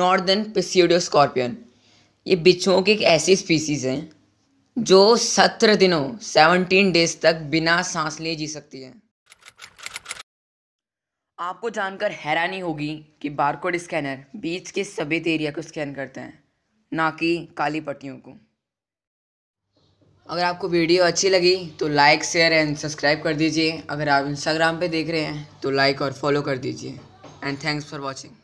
northern पिस्यूडो scorpion ये बिच्छुओं की एक ऐसी स्पीसीज़ है जो सत्रह दिनों सेवनटीन डेज तक बिना सांस लिए जी सकती है आपको जानकर हैरानी होगी कि बारकोड स्कैनर बीच के सफेद एरिया को स्कैन करते हैं ना कि काली पट्टियों को अगर आपको वीडियो अच्छी लगी तो लाइक शेयर एंड सब्सक्राइब कर दीजिए अगर आप इंस्टाग्राम पे देख रहे हैं तो लाइक और फॉलो कर दीजिए एंड थैंक्स फॉर वॉचिंग